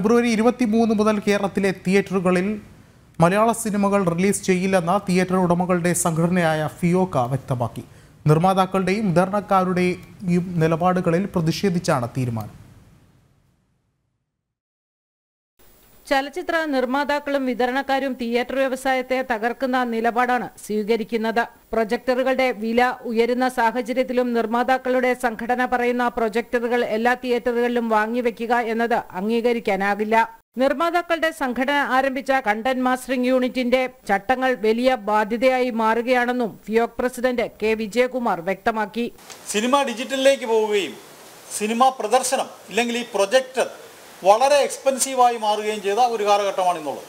ഫെബ്രുവരി ഇരുപത്തി മൂന്ന് മുതൽ കേരളത്തിലെ തിയേറ്ററുകളിൽ മലയാള സിനിമകൾ റിലീസ് ചെയ്യില്ലെന്ന തിയേറ്റർ ഉടമകളുടെ സംഘടനയായ ഫിയോക്ക വ്യക്തമാക്കി നിർമ്മാതാക്കളുടെയും വിതരണക്കാരുടെയും നിലപാടുകളിൽ പ്രതിഷേധിച്ചാണ് തീരുമാനം ചലച്ചിത്ര നിർമ്മാതാക്കളും വിതരണക്കാരും തിയേറ്റർ വ്യവസായത്തെ തകർക്കുന്ന നിലപാടാണ് സ്വീകരിക്കുന്നത് പ്രൊജക്ടറുകളുടെ വില ഉയരുന്ന സാഹചര്യത്തിലും നിർമ്മാതാക്കളുടെ സംഘടന പറയുന്ന പ്രൊജക്ടറുകൾ എല്ലാ തിയേറ്ററുകളിലും വാങ്ങിവെക്കുക എന്നത് അംഗീകരിക്കാനാകില്ല നിർമ്മാതാക്കളുടെ സംഘടന ആരംഭിച്ച കണ്ടന്റ് മാസ്റ്ററിംഗ് യൂണിറ്റിന്റെ ചട്ടങ്ങൾ വലിയ ബാധ്യതയായി മാറുകയാണെന്നും ഫിയോക് പ്രസിഡന്റ് കെ വിജയകുമാർ വ്യക്തമാക്കി സിനിമ ഡിജിറ്റലിലേക്ക് പോവുകയും സിനിമ പ്രദർശനം ഇല്ലെങ്കിൽ ഈ പ്രൊജക്ടർ വളരെ എക്സ്പെൻസീവായി മാറുകയും ചെയ്ത ഒരു കാലഘട്ടമാണ് ഇന്നുള്ളത്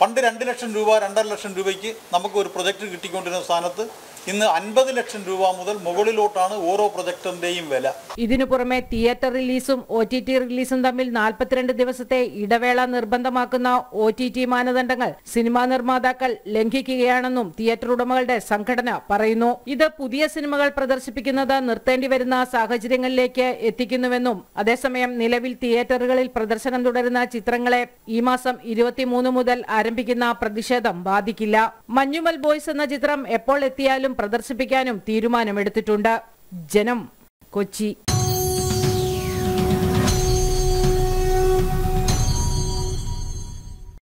പണ്ട് രണ്ട് ലക്ഷം രൂപ രണ്ടര ലക്ഷം രൂപയ്ക്ക് നമുക്ക് ഒരു പ്രൊജക്റ്റ് കിട്ടിക്കൊണ്ടിരുന്ന സ്ഥാനത്ത് ഇന്ന് അൻപത് ലക്ഷം രൂപ മുതൽ മുകളിലോട്ടാണ് ഓരോ പ്രൊജക്ടറിന്റെയും വില ഇതിനു പുറമെ തിയേറ്റർ റിലീസും ഒ ടി ടി റിലീസും തമ്മിൽ നാൽപ്പത്തിരണ്ട് ദിവസത്തെ ഇടവേള നിർബന്ധമാക്കുന്ന ഒ ടി ടി മാനദണ്ഡങ്ങൾ സിനിമാ നിർമ്മാതാക്കൾ ലംഘിക്കുകയാണെന്നും തിയേറ്റർ ഉടമകളുടെ സംഘടന പറയുന്നു ഇത് പുതിയ സിനിമകൾ പ്രദർശിപ്പിക്കുന്നത് നിർത്തേണ്ടി വരുന്ന സാഹചര്യങ്ങളിലേക്ക് എത്തിക്കുന്നുവെന്നും അതേസമയം നിലവിൽ തിയേറ്ററുകളിൽ പ്രദർശനം തുടരുന്ന ചിത്രങ്ങളെ ഈ മാസം ഇരുപത്തിമൂന്ന് മുതൽ ആരംഭിക്കുന്ന പ്രതിഷേധം ബാധിക്കില്ല മഞ്ഞുമൽ ബോയ്സ് എന്ന ചിത്രം എപ്പോൾ എത്തിയാലും പ്രദർശിപ്പിക്കാനും തീരുമാനമെടുത്തിട്ടുണ്ട് ജനം കൊച്ചി